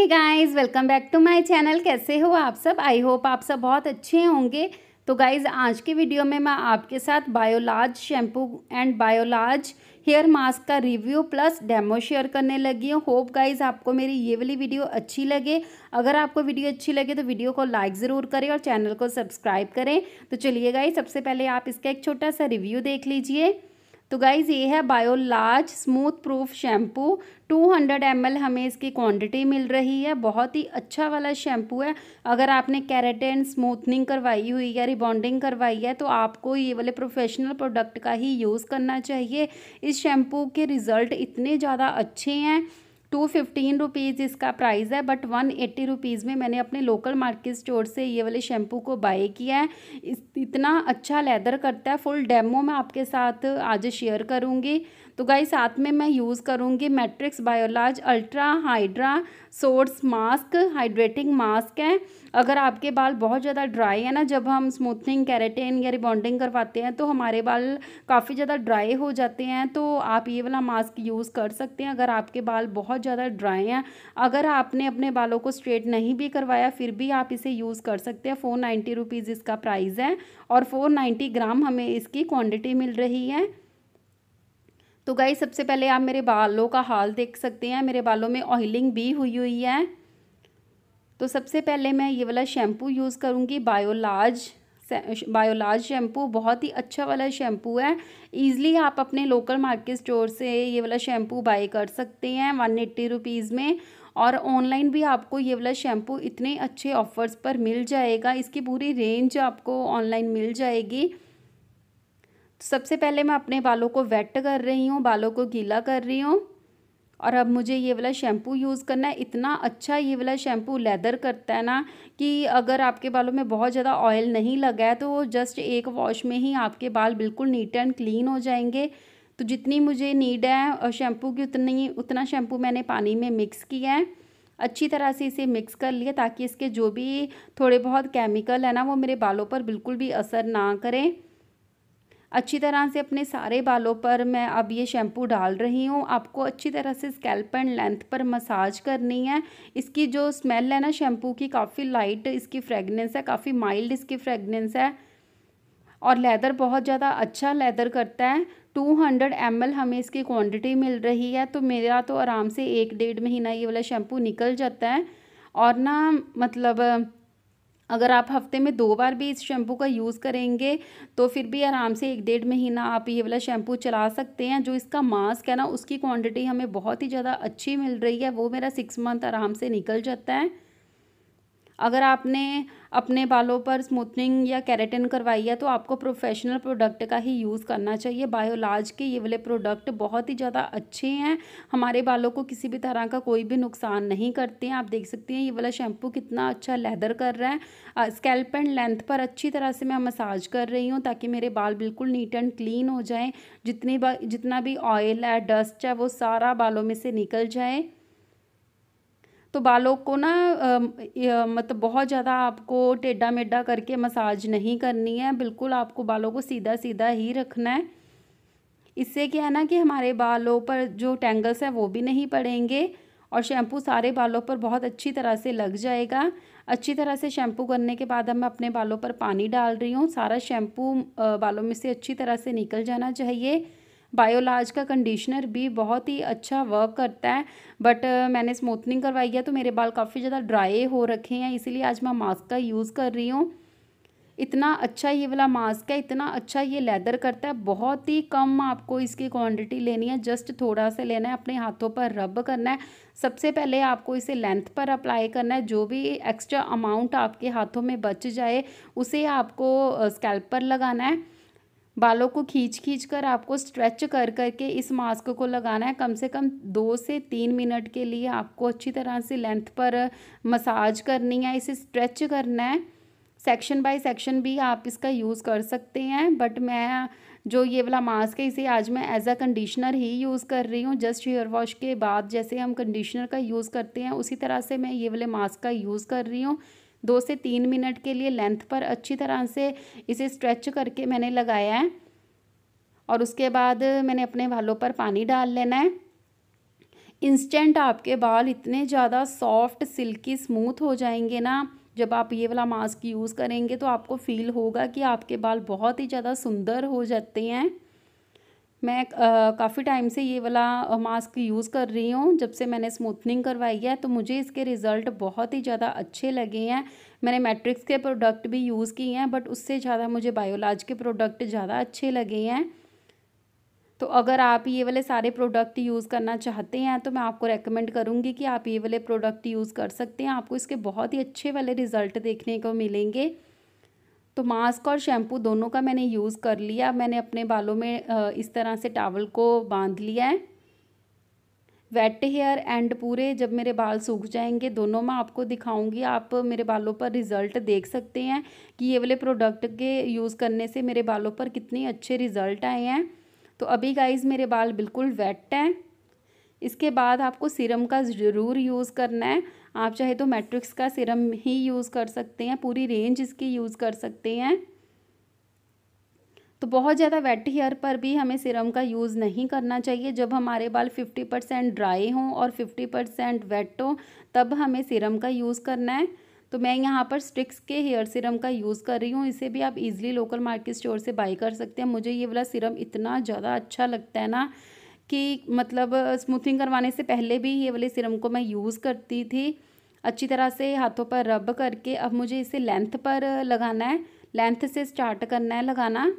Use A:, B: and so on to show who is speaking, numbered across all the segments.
A: hey guys welcome back to my channel कैसे हो आप सब आई होप आप सब बहुत अच्छे होंगे तो गाइस आज के वीडियो में मैं आपके साथ Biolage shampoo and Biolage hair mask का रिव्यू प्लस डेमो शेयर करने लगी हूँ होप गाइस आपको मेरी ये वाली वीडियो अच्छी लगे अगर आपको वीडियो अच्छी लगे तो वीडियो को लाइक ज़रूर करें और चैनल को सब्सक्राइब करें तो चलिए गाइज़ सबसे पहले आप इसका एक छोटा सा रिव्यू देख लीजिए तो गाइज़ ये है Biolage smooth proof shampoo 200 hundred हमें इसकी क्वांटिटी मिल रही है बहुत ही अच्छा वाला शैम्पू है अगर आपने कैरेटेन स्मूथनिंग करवाई हुई या रिबॉन्डिंग करवाई है तो आपको ये वाले प्रोफेशनल प्रोडक्ट का ही यूज़ करना चाहिए इस शैम्पू के रिज़ल्ट इतने ज़्यादा अच्छे हैं टू फिफ्टीन रुपीज़ इसका प्राइस है बट वन एट्टी रुपीज़ में मैंने अपने लोकल मार्केट स्टोर से ये वाले शैम्पू को बाय किया है इस इतना अच्छा लेदर करता है फुल डेमो मैं आपके साथ आज शेयर करूँगी तो गाई साथ में मैं यूज़ करूँगी Matrix Biolage ultra hydra source mask hydrating mask है अगर आपके बाल बहुत ज़्यादा ड्राई है ना जब हम स्मूथनिंग कैरेटिन या रिबॉन्डिंग करवाते हैं तो हमारे बाल काफ़ी ज़्यादा ड्राई हो जाते हैं तो आप ये वाला मास्क यूज़ कर सकते हैं अगर आपके बाल बहुत ज़्यादा ड्राई हैं अगर आपने अपने बालों को स्ट्रेट नहीं भी करवाया फिर भी आप इसे यूज़ कर सकते हैं फ़ोर नाइन्टी रुपीज़ इसका प्राइस है और फोर नाइन्टी ग्राम हमें इसकी क्वान्टिटी मिल रही है तो गाई सबसे पहले आप मेरे बालों का हाल देख सकते हैं मेरे बालों में ऑयलिंग भी हुई हुई है तो सबसे पहले मैं ये वाला शैम्पू यूज़ करूँगी बायोलाज बायोलाज शैम्पू बहुत ही अच्छा वाला शैम्पू है ईज़िली आप अपने लोकल मार्केट स्टोर से ये वाला शैम्पू बाई कर सकते हैं वन एट्टी रुपीज़ में और ऑनलाइन भी आपको ये वाला शैम्पू इतने अच्छे ऑफ़र्स पर मिल जाएगा इसकी पूरी रेंज आपको ऑनलाइन मिल जाएगी सबसे पहले मैं अपने बालों को वेट कर रही हूँ बालों को गीला कर रही हूँ और अब मुझे ये वाला शैम्पू यूज़ करना है इतना अच्छा ये वाला शैम्पू लेदर करता है ना कि अगर आपके बालों में बहुत ज़्यादा ऑयल नहीं लगा है तो वो जस्ट एक वॉश में ही आपके बाल बिल्कुल नीट एंड क्लीन हो जाएंगे तो जितनी मुझे नीड है शैम्पू की उतनी उतना शैम्पू मैंने पानी में मिक्स किया है अच्छी तरह से इसे मिक्स कर लिया ताकि इसके जो भी थोड़े बहुत केमिकल है ना वो मेरे बालों पर बिल्कुल भी असर ना करें अच्छी तरह से अपने सारे बालों पर मैं अब ये शैम्पू डाल रही हूँ आपको अच्छी तरह से स्कैल्प एंड लेंथ पर मसाज करनी है इसकी जो स्मेल है ना शैम्पू की काफ़ी लाइट इसकी फ्रेगनेंस है काफ़ी माइल्ड इसकी फ्रेगनेंस है और लेदर बहुत ज़्यादा अच्छा लेदर करता है टू हंड्रेड एम एल हमें इसकी क्वांटिटी मिल रही है तो मेरा तो आराम से एक डेढ़ महीना ये वाला शैम्पू निकल जाता है और ना मतलब अगर आप हफ्ते में दो बार भी इस शैम्पू का यूज़ करेंगे तो फिर भी आराम से एक डेढ़ महीना आप ये वाला शैम्पू चला सकते हैं जो इसका मास्क है ना उसकी क्वांटिटी हमें बहुत ही ज़्यादा अच्छी मिल रही है वो मेरा सिक्स मंथ आराम से निकल जाता है अगर आपने अपने बालों पर स्मूथनिंग या कैरेटिन करवाई है तो आपको प्रोफेशनल प्रोडक्ट का ही यूज़ करना चाहिए बायोलाज के ये वाले प्रोडक्ट बहुत ही ज़्यादा अच्छे हैं हमारे बालों को किसी भी तरह का कोई भी नुकसान नहीं करते हैं आप देख सकते हैं ये वाला शैम्पू कितना अच्छा लेदर कर रहा है स्कैल्प एंड लेंथ पर अच्छी तरह से मैं मसाज कर रही हूँ ताकि मेरे बाल बिल्कुल नीट एंड क्लीन हो जाएँ जितनी जितना भी ऑयल है डस्ट है वो सारा बालों में से निकल जाए तो बालों को ना मतलब बहुत ज़्यादा आपको टेढ़ा मेढ़ा करके मसाज नहीं करनी है बिल्कुल आपको बालों को सीधा सीधा ही रखना है इससे क्या है ना कि हमारे बालों पर जो टेंगल्स हैं वो भी नहीं पड़ेंगे और शैम्पू सारे बालों पर बहुत अच्छी तरह से लग जाएगा अच्छी तरह से शैम्पू करने के बाद हम मैं अपने बालों पर पानी डाल रही हूँ सारा शैम्पू बालों में से अच्छी तरह से निकल जाना चाहिए बायोलाज का कंडीशनर भी बहुत ही अच्छा वर्क करता है बट मैंने स्मूथनिंग करवाई है तो मेरे बाल काफ़ी ज़्यादा ड्राई हो रखे हैं इसीलिए आज मैं मास्क का यूज़ कर रही हूँ इतना अच्छा ये वाला मास्क है इतना अच्छा ये लेदर करता है बहुत ही कम आपको इसकी क्वांटिटी लेनी है जस्ट थोड़ा सा लेना है अपने हाथों पर रब करना है सबसे पहले आपको इसे लेंथ पर अप्लाई करना है जो भी एक्स्ट्रा अमाउंट आपके हाथों में बच जाए उसे आपको स्कैल्प पर लगाना है बालों को खींच खींच कर आपको स्ट्रेच कर करके इस मास्क को लगाना है कम से कम दो से तीन मिनट के लिए आपको अच्छी तरह से लेंथ पर मसाज करनी है इसे स्ट्रेच करना है सेक्शन बाय सेक्शन भी आप इसका यूज़ कर सकते हैं बट मैं जो ये वाला मास्क है इसे आज मैं एज अ कंडीशनर ही यूज़ कर रही हूँ जस्ट हेयर वॉश के बाद जैसे हम कंडीशनर का यूज़ करते हैं उसी तरह से मैं ये वाले मास्क का यूज़ कर रही हूँ दो से तीन मिनट के लिए लेंथ पर अच्छी तरह से इसे स्ट्रेच करके मैंने लगाया है और उसके बाद मैंने अपने बालों पर पानी डाल लेना है इंस्टेंट आपके बाल इतने ज़्यादा सॉफ्ट सिल्की स्मूथ हो जाएंगे ना जब आप ये वाला मास्क यूज़ करेंगे तो आपको फील होगा कि आपके बाल बहुत ही ज़्यादा सुंदर हो जाते हैं मैं काफ़ी टाइम से ये वाला मास्क यूज़ कर रही हूँ जब से मैंने स्मूथनिंग करवाई है तो मुझे इसके रिज़ल्ट बहुत ही ज़्यादा अच्छे लगे हैं मैंने मैट्रिक्स के प्रोडक्ट भी यूज़ किए हैं बट उससे ज़्यादा मुझे बायोलाज के प्रोडक्ट ज़्यादा अच्छे लगे हैं तो अगर आप ये वाले सारे प्रोडक्ट यूज़ करना चाहते हैं तो मैं आपको रेकमेंड करूँगी कि आप ये वाले प्रोडक्ट यूज़ कर सकते हैं आपको इसके बहुत ही अच्छे वाले रिज़ल्ट देखने को मिलेंगे तो मास्क और शैम्पू दोनों का मैंने यूज़ कर लिया मैंने अपने बालों में इस तरह से टावल को बांध लिया है वेट हेयर एंड पूरे जब मेरे बाल सूख जाएंगे दोनों मैं आपको दिखाऊंगी आप मेरे बालों पर रिज़ल्ट देख सकते हैं कि ये वाले प्रोडक्ट के यूज़ करने से मेरे बालों पर कितने अच्छे रिज़ल्ट आए हैं तो अभी गाइज़ मेरे बाल बिल्कुल वेट हैं इसके बाद आपको सीरम का ज़रूर यूज़ करना है आप चाहे तो मैट्रिक्स का सीरम ही यूज़ कर सकते हैं पूरी रेंज इसकी यूज़ कर सकते हैं तो बहुत ज़्यादा वेट हेयर पर भी हमें सीरम का यूज़ नहीं करना चाहिए जब हमारे बाल फिफ्टी परसेंट ड्राई हों और फिफ्टी परसेंट वेट हों तब हमें सीरम का यूज़ करना है तो मैं यहाँ पर स्ट्रिक्स के हेयर सीरम का यूज़ कर रही हूँ इसे भी आप इजीली लोकल मार्केट स्टोर से बाई कर सकते हैं मुझे ये वाला सीरम इतना ज़्यादा अच्छा लगता है ना कि मतलब स्मूथिंग करवाने से पहले भी ये वाले सिरम को मैं यूज़ करती थी अच्छी तरह से हाथों पर रब करके अब मुझे इसे लेंथ पर लगाना है लेंथ से स्टार्ट करना है लगाना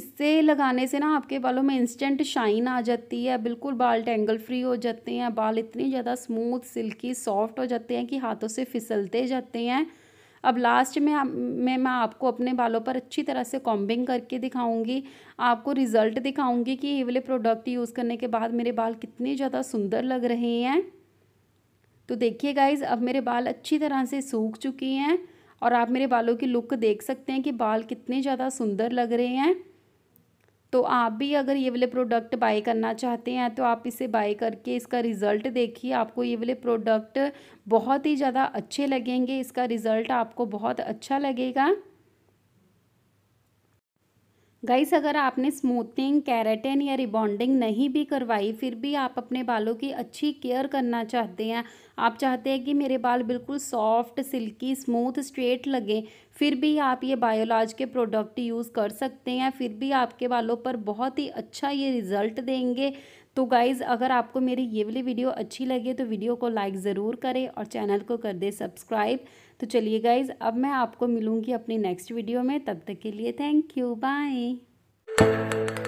A: इससे लगाने से ना आपके बालों में इंस्टेंट शाइन आ जाती है बिल्कुल बाल टेंगल फ्री हो जाते हैं बाल इतने ज़्यादा स्मूथ सिल्की सॉफ्ट हो जाते हैं कि हाथों से फिसलते जाते हैं अब लास्ट में मैं मैं आपको अपने बालों पर अच्छी तरह से कॉम्बिंग करके दिखाऊंगी आपको रिज़ल्ट दिखाऊंगी कि ये वाले प्रोडक्ट यूज़ करने के बाद मेरे बाल कितने ज़्यादा सुंदर लग रहे हैं तो देखिए गाइज अब मेरे बाल अच्छी तरह से सूख चुकी हैं और आप मेरे बालों की लुक देख सकते हैं कि बाल कितने ज़्यादा सुंदर लग रहे हैं तो आप भी अगर ये वाले प्रोडक्ट बाय करना चाहते हैं तो आप इसे बाय करके इसका रिज़ल्ट देखिए आपको ये वाले प्रोडक्ट बहुत ही ज़्यादा अच्छे लगेंगे इसका रिज़ल्ट आपको बहुत अच्छा लगेगा गाइस अगर आपने स्मूथनिंग कैरेटिन या रिबॉन्डिंग नहीं भी करवाई फिर भी आप अपने बालों की अच्छी केयर करना चाहते हैं आप चाहते हैं कि मेरे बाल बिल्कुल सॉफ्ट सिल्की स्मूथ स्ट्रेट लगे फिर भी आप ये बायोलॉज के प्रोडक्ट यूज़ कर सकते हैं फिर भी आपके बालों पर बहुत ही अच्छा ये रिज़ल्ट देंगे तो गाइज़ अगर आपको मेरी ये वाली वीडियो अच्छी लगे तो वीडियो को लाइक ज़रूर करें और चैनल को कर दे सब्सक्राइब तो चलिए गाइज़ अब मैं आपको मिलूँगी अपनी नेक्स्ट वीडियो में तब तक के लिए थैंक यू बाय